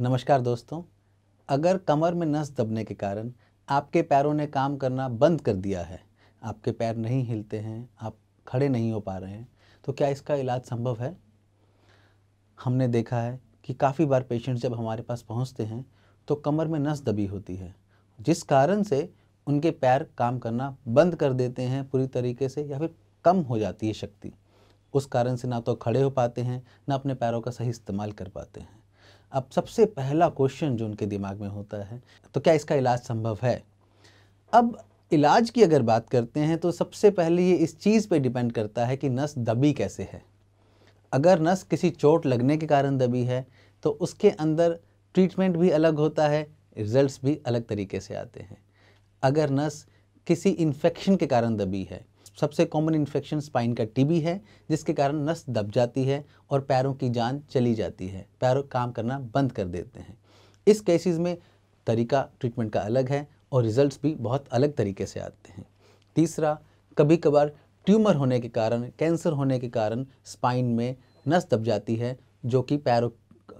नमस्कार दोस्तों अगर कमर में नस दबने के कारण आपके पैरों ने काम करना बंद कर दिया है आपके पैर नहीं हिलते हैं आप खड़े नहीं हो पा रहे हैं तो क्या इसका इलाज संभव है हमने देखा है कि काफ़ी बार पेशेंट जब हमारे पास पहुंचते हैं तो कमर में नस दबी होती है जिस कारण से उनके पैर काम करना बंद कर देते हैं पूरी तरीके से या फिर कम हो जाती है शक्ति उस कारण से ना तो खड़े हो पाते हैं ना अपने पैरों का सही इस्तेमाल कर पाते हैं अब सबसे पहला क्वेश्चन जो उनके दिमाग में होता है तो क्या इसका इलाज संभव है अब इलाज की अगर बात करते हैं तो सबसे पहले ये इस चीज़ पे डिपेंड करता है कि नस दबी कैसे है अगर नस किसी चोट लगने के कारण दबी है तो उसके अंदर ट्रीटमेंट भी अलग होता है रिजल्ट्स भी अलग तरीके से आते हैं अगर नस किसी इन्फेक्शन के कारण दबी है सबसे कॉमन इन्फेक्शन स्पाइन का टीबी है जिसके कारण नस दब जाती है और पैरों की जान चली जाती है पैरों काम करना बंद कर देते हैं इस केसेस में तरीका ट्रीटमेंट का अलग है और रिजल्ट्स भी बहुत अलग तरीके से आते हैं तीसरा कभी कभार ट्यूमर होने के कारण कैंसर होने के कारण स्पाइन में नस दब जाती है जो कि पैरों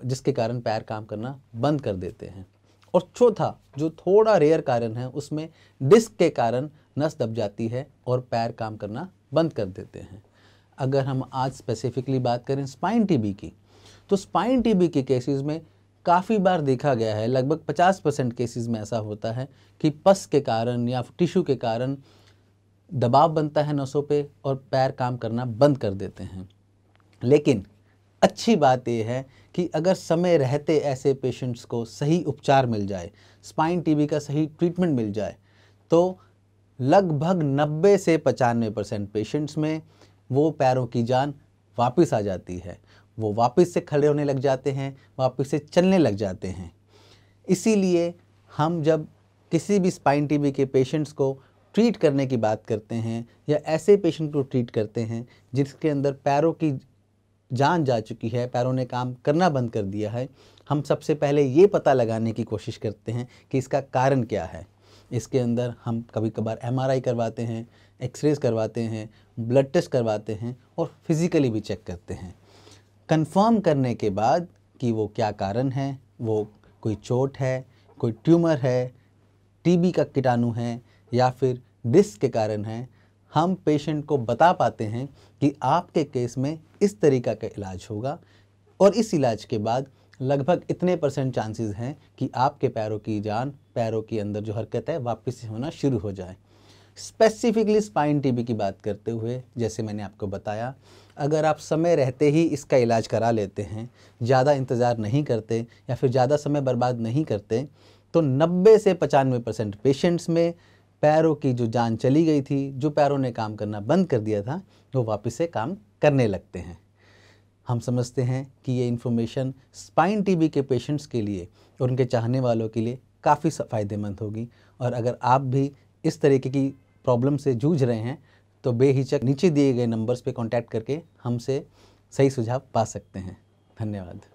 जिसके कारण पैर काम करना बंद कर देते हैं और चौथा जो थोड़ा रेयर कारण है उसमें डिस्क के कारण नस दब जाती है और पैर काम करना बंद कर देते हैं अगर हम आज स्पेसिफिकली बात करें स्पाइन टीबी की तो स्पाइन टीबी के केसेस में काफ़ी बार देखा गया है लगभग 50 परसेंट केसेज में ऐसा होता है कि पस के कारण या टिश्यू के कारण दबाव बनता है नसों पे और पैर काम करना बंद कर देते हैं लेकिन अच्छी बात यह है कि अगर समय रहते ऐसे पेशेंट्स को सही उपचार मिल जाए स्पाइन टीबी का सही ट्रीटमेंट मिल जाए तो लगभग 90 से पचानवे परसेंट पेशेंट्स में वो पैरों की जान वापस आ जाती है वो वापस से खड़े होने लग जाते हैं वापस से चलने लग जाते हैं इसीलिए हम जब किसी भी स्पाइन टीबी के पेशेंट्स को ट्रीट करने की बात करते हैं या ऐसे पेशेंट को ट्रीट करते हैं जिसके अंदर पैरों की जान जा चुकी है पैरों ने काम करना बंद कर दिया है हम सबसे पहले ये पता लगाने की कोशिश करते हैं कि इसका कारण क्या है इसके अंदर हम कभी कभार एम करवाते हैं एक्सरेज करवाते हैं ब्लड टेस्ट करवाते हैं और फिज़िकली भी चेक करते हैं कंफर्म करने के बाद कि वो क्या कारण है वो कोई चोट है कोई ट्यूमर है टीबी का कीटाणु है या फिर डिस्क के कारण है हम पेशेंट को बता पाते हैं कि आपके केस में इस तरीका का इलाज होगा और इस इलाज के बाद लगभग इतने परसेंट चांसेस हैं कि आपके पैरों की जान पैरों के अंदर जो हरकत है वापस से होना शुरू हो जाए स्पेसिफिकली स्पाइन टीबी की बात करते हुए जैसे मैंने आपको बताया अगर आप समय रहते ही इसका इलाज करा लेते हैं ज़्यादा इंतज़ार नहीं करते या फिर ज़्यादा समय बर्बाद नहीं करते तो 90 से पचानवे परसेंट पेशेंट्स में पैरों की जो जान चली गई थी जो पैरों ने काम करना बंद कर दिया था वो वापस से काम करने लगते हैं हम समझते हैं कि ये इन्फॉर्मेशन स्पाइन टीबी के पेशेंट्स के लिए और उनके चाहने वालों के लिए काफ़ी फ़ायदेमंद होगी और अगर आप भी इस तरीके की प्रॉब्लम से जूझ रहे हैं तो बेहिचक नीचे दिए गए नंबर्स पे कांटेक्ट करके हमसे सही सुझाव पा सकते हैं धन्यवाद